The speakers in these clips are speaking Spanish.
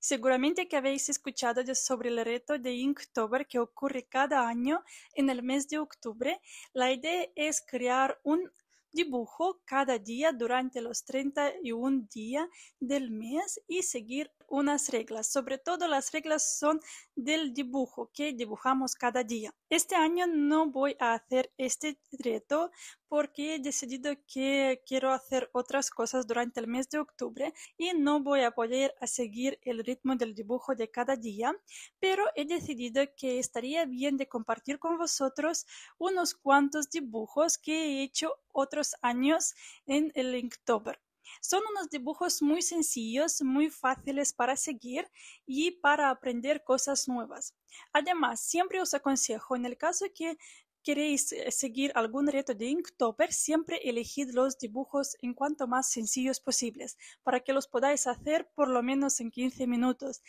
Seguramente que habéis escuchado sobre el reto de Inktober que ocurre cada año en el mes de octubre. La idea es crear un dibujo cada día durante los 31 días del mes y seguir unas reglas, sobre todo las reglas son del dibujo que dibujamos cada día. Este año no voy a hacer este reto porque he decidido que quiero hacer otras cosas durante el mes de octubre y no voy a poder seguir el ritmo del dibujo de cada día, pero he decidido que estaría bien de compartir con vosotros unos cuantos dibujos que he hecho otros años en el Inktober. Son unos dibujos muy sencillos, muy fáciles para seguir y para aprender cosas nuevas. Además, siempre os aconsejo, en el caso que queréis eh, seguir algún reto de Inktober, siempre elegid los dibujos en cuanto más sencillos posibles para que los podáis hacer por lo menos en 15 minutos,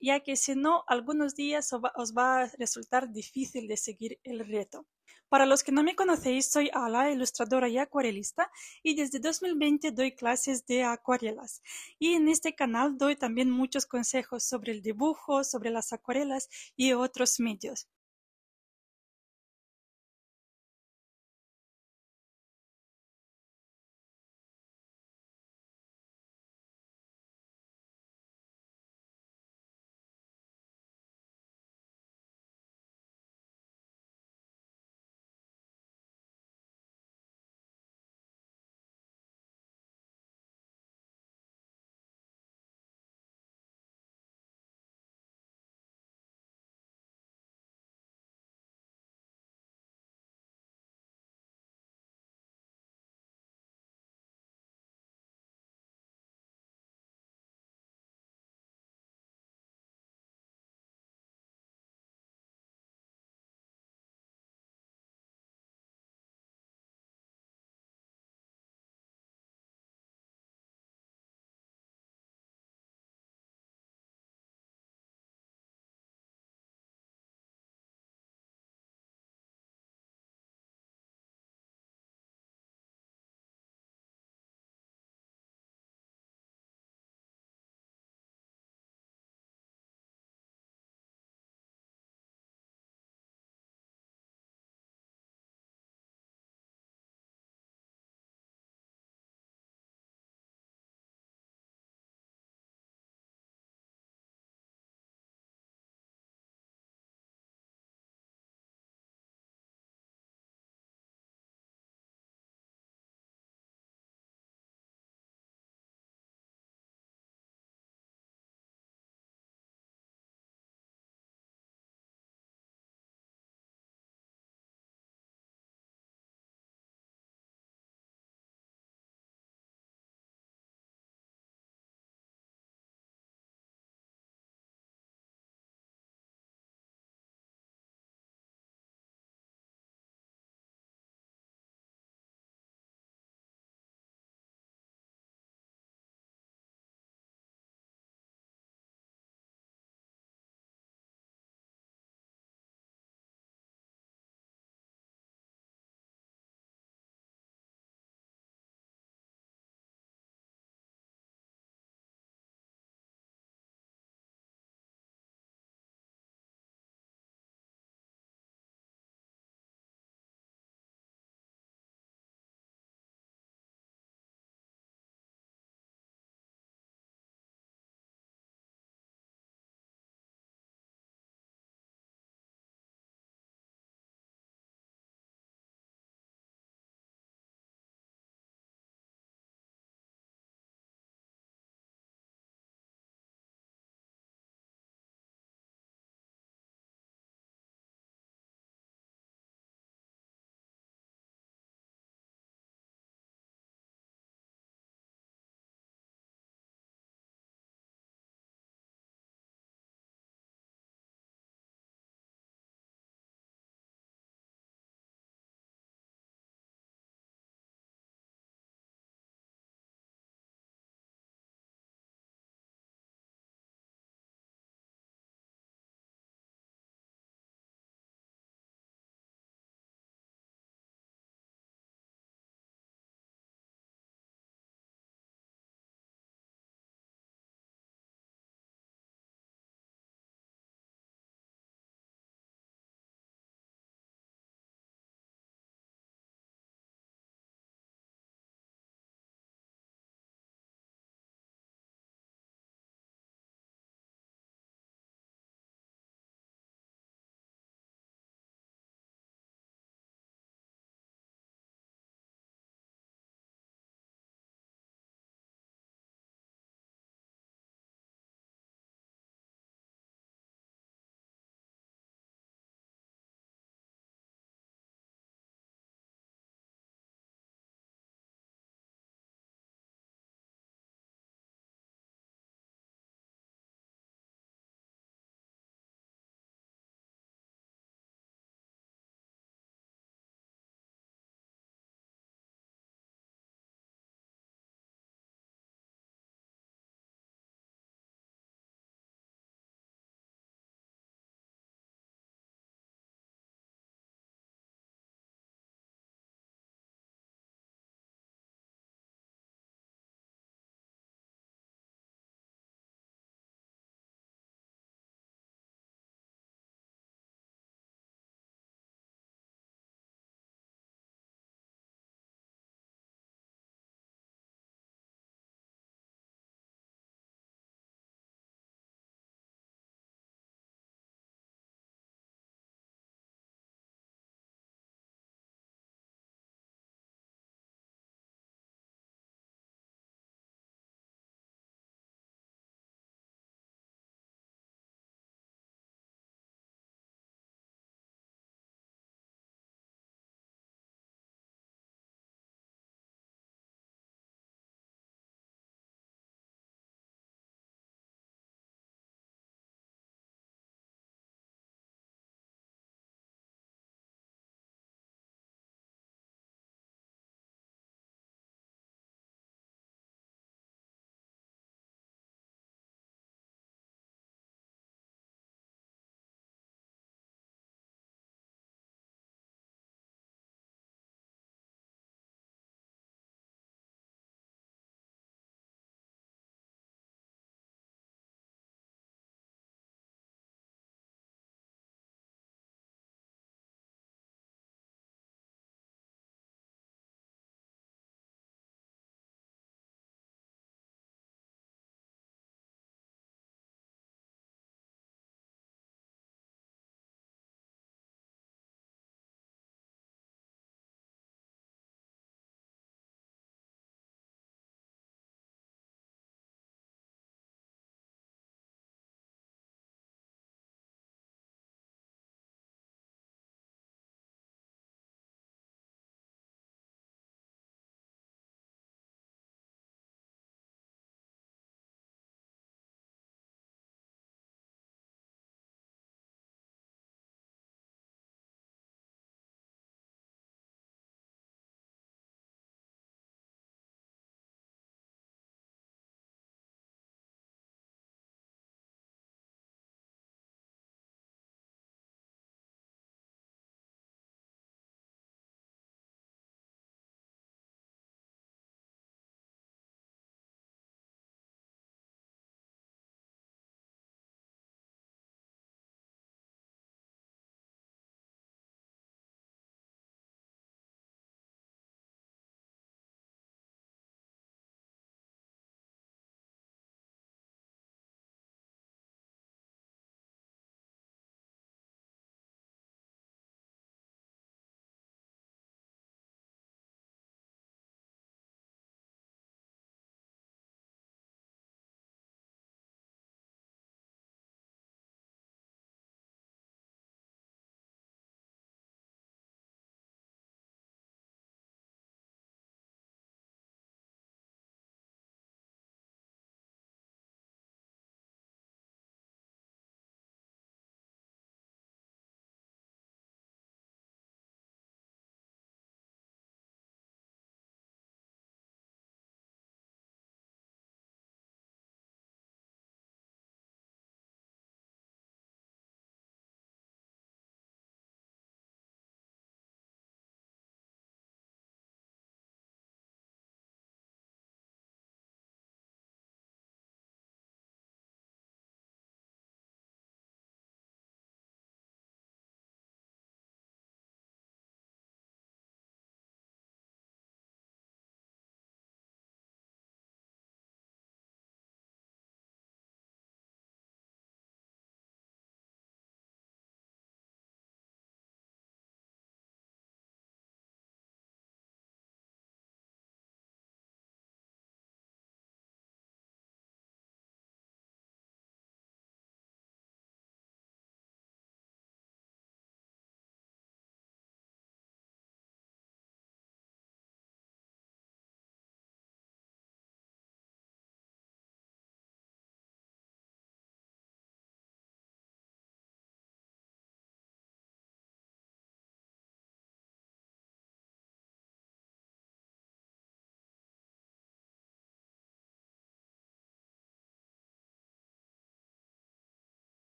ya que si no, algunos días os va a resultar difícil de seguir el reto. Para los que no me conocéis, soy Ala, ilustradora y acuarelista, y desde 2020 doy clases de acuarelas. Y en este canal doy también muchos consejos sobre el dibujo, sobre las acuarelas y otros medios.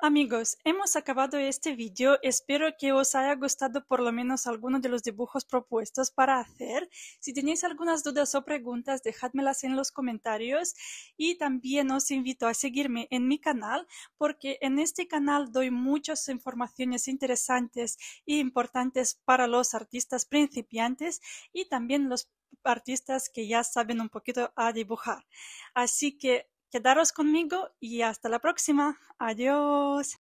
Amigos, hemos acabado este vídeo, espero que os haya gustado por lo menos alguno de los dibujos propuestos para hacer. Si tenéis algunas dudas o preguntas, dejádmelas en los comentarios y también os invito a seguirme en mi canal porque en este canal doy muchas informaciones interesantes e importantes para los artistas principiantes y también los artistas que ya saben un poquito a dibujar. Así que Quedaros conmigo y hasta la próxima. Adiós.